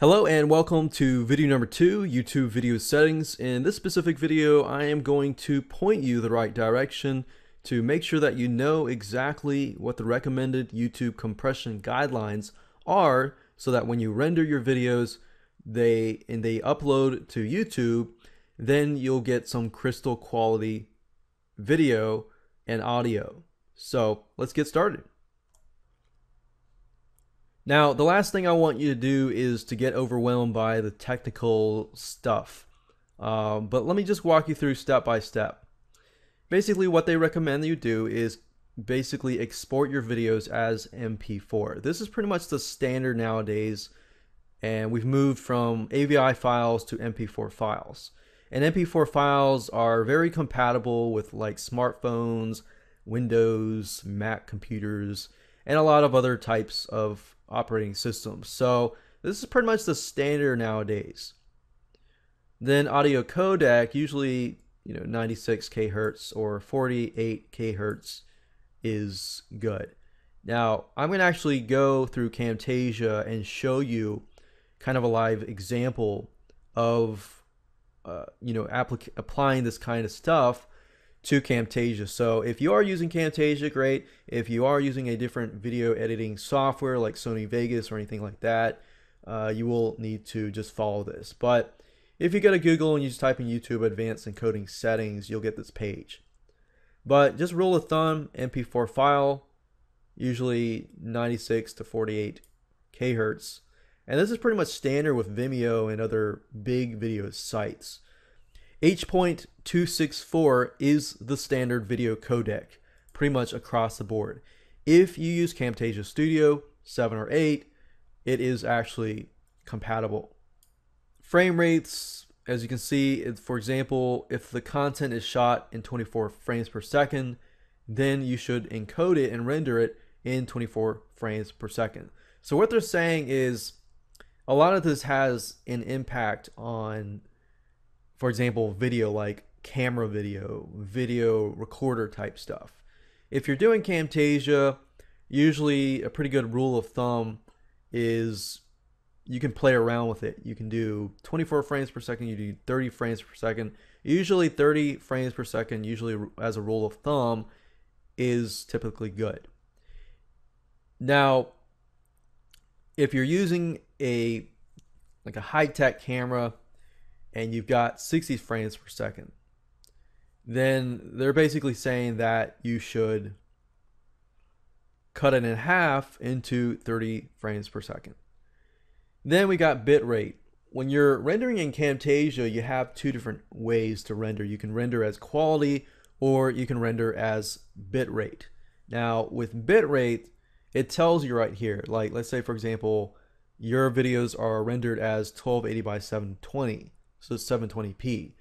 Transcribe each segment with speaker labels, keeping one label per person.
Speaker 1: Hello and welcome to video number two, YouTube video settings. In this specific video, I am going to point you the right direction to make sure that you know exactly what the recommended YouTube compression guidelines are so that when you render your videos they and they upload to YouTube, then you'll get some crystal quality video and audio. So let's get started. Now, the last thing I want you to do is to get overwhelmed by the technical stuff. Um, but let me just walk you through step by step. Basically, what they recommend you do is basically export your videos as MP4. This is pretty much the standard nowadays, and we've moved from AVI files to MP4 files. And MP4 files are very compatible with like smartphones, Windows, Mac computers, and a lot of other types of operating systems. So this is pretty much the standard nowadays. Then audio codec, usually you know 96 kHz or 48 kHz is good. Now I'm going to actually go through Camtasia and show you kind of a live example of uh, you know applying this kind of stuff to Camtasia. So if you are using Camtasia, great. If you are using a different video editing software like Sony Vegas or anything like that, uh, you will need to just follow this. But if you go to Google and you just type in YouTube Advanced Encoding Settings, you'll get this page. But just rule of thumb, MP4 file, usually 96 to 48 kHz. And this is pretty much standard with Vimeo and other big video sites. H.264 is the standard video codec pretty much across the board. If you use Camtasia Studio 7 or 8, it is actually compatible. Frame rates, as you can see, for example, if the content is shot in 24 frames per second, then you should encode it and render it in 24 frames per second. So what they're saying is a lot of this has an impact on for example, video like camera video, video recorder type stuff. If you're doing Camtasia, usually a pretty good rule of thumb is you can play around with it. You can do 24 frames per second, you do 30 frames per second. Usually 30 frames per second, usually as a rule of thumb, is typically good. Now, if you're using a like a high-tech camera and you've got 60 frames per second, then they're basically saying that you should cut it in half into 30 frames per second. Then we got bitrate. When you're rendering in Camtasia, you have two different ways to render. You can render as quality or you can render as bitrate. Now, with bitrate, it tells you right here, like let's say for example, your videos are rendered as 1280 by 720 so 720p.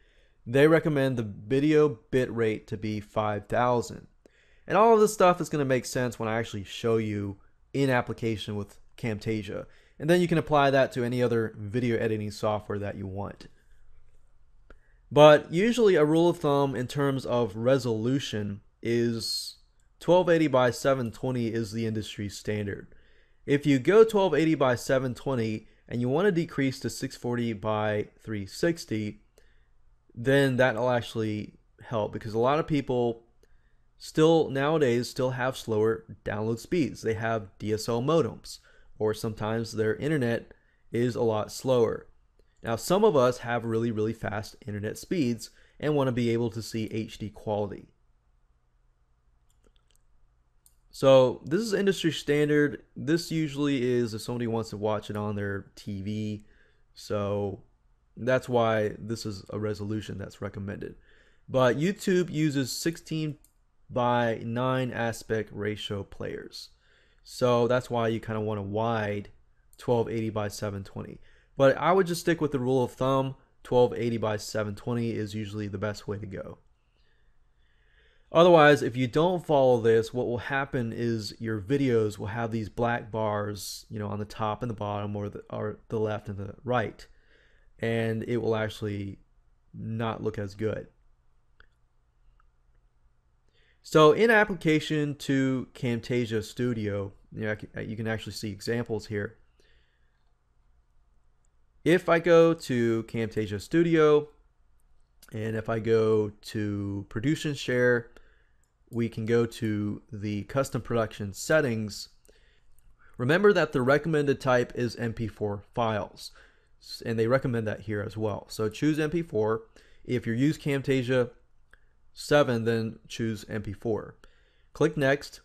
Speaker 1: They recommend the video bitrate to be 5000. And all of this stuff is going to make sense when I actually show you in application with Camtasia. And then you can apply that to any other video editing software that you want. But usually a rule of thumb in terms of resolution is 1280 by 720 is the industry standard. If you go 1280 by 720, and you want to decrease to 640 by 360, then that'll actually help because a lot of people still nowadays still have slower download speeds. They have DSL modems, or sometimes their internet is a lot slower. Now, some of us have really, really fast internet speeds and want to be able to see HD quality. So this is industry standard. This usually is if somebody wants to watch it on their TV. So that's why this is a resolution that's recommended. But YouTube uses 16 by 9 aspect ratio players. So that's why you kind of want a wide 1280 by 720. But I would just stick with the rule of thumb 1280 by 720 is usually the best way to go. Otherwise, if you don't follow this, what will happen is your videos will have these black bars, you know, on the top and the bottom or the, or the left and the right. And it will actually not look as good. So in application to Camtasia Studio, you, know, you can actually see examples here. If I go to Camtasia Studio, and if I go to produce and share, we can go to the custom production settings. Remember that the recommended type is MP4 files, and they recommend that here as well. So choose MP4. If you use Camtasia 7, then choose MP4. Click Next.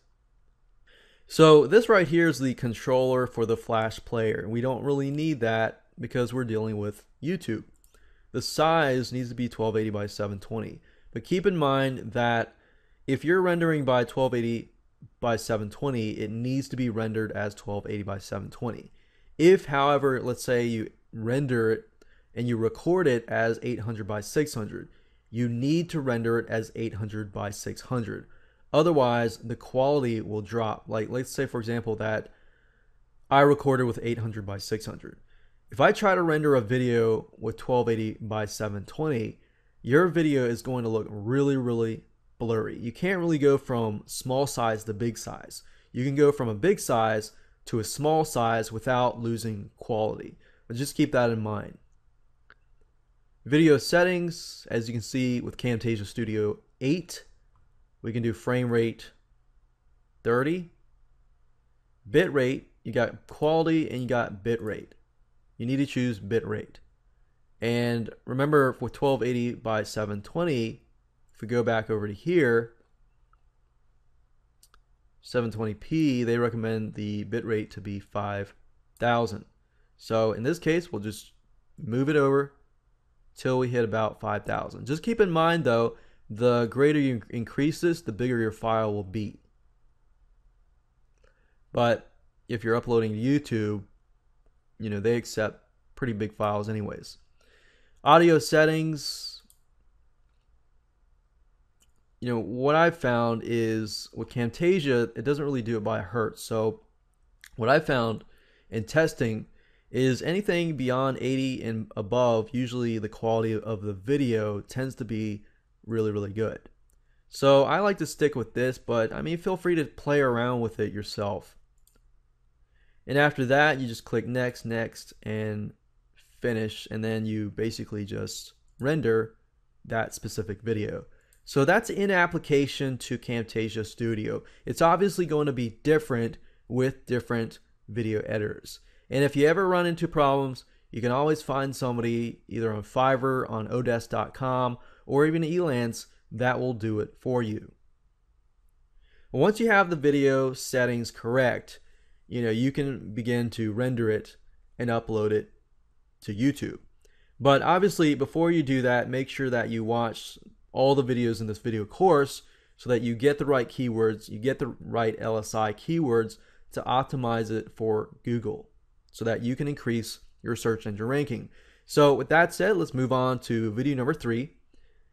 Speaker 1: So this right here is the controller for the Flash player. We don't really need that because we're dealing with YouTube. The size needs to be 1280 by 720. But keep in mind that if you're rendering by 1280 by 720, it needs to be rendered as 1280 by 720. If, however, let's say you render it and you record it as 800 by 600, you need to render it as 800 by 600. Otherwise, the quality will drop. Like, let's say, for example, that I recorded with 800 by 600. If I try to render a video with 1280 by 720, your video is going to look really, really blurry. You can't really go from small size to big size. You can go from a big size to a small size without losing quality. But just keep that in mind. Video settings, as you can see with Camtasia Studio 8, we can do frame rate 30, bit rate, you got quality and you got bit rate. You need to choose bit rate. And remember for 1280 by 720, if we go back over to here, 720p, they recommend the bitrate to be 5,000. So in this case, we'll just move it over till we hit about 5,000. Just keep in mind though, the greater you increase this, the bigger your file will be. But if you're uploading to YouTube, you know, they accept pretty big files anyways. Audio settings, you know, what I've found is with Camtasia, it doesn't really do it by hertz. So what I found in testing is anything beyond 80 and above, usually the quality of the video tends to be really, really good. So I like to stick with this, but I mean, feel free to play around with it yourself. And after that, you just click next, next, and finish, and then you basically just render that specific video. So that's in application to Camtasia Studio. It's obviously going to be different with different video editors. And if you ever run into problems, you can always find somebody either on Fiverr, on Odesk.com, or even Elance that will do it for you. Once you have the video settings correct, you know, you can begin to render it and upload it to YouTube. But obviously, before you do that, make sure that you watch all the videos in this video course so that you get the right keywords, you get the right LSI keywords to optimize it for Google so that you can increase your search engine ranking. So with that said, let's move on to video number three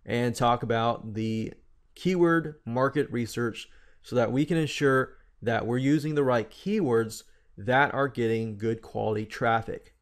Speaker 1: and talk about the keyword market research so that we can ensure that we're using the right keywords that are getting good quality traffic.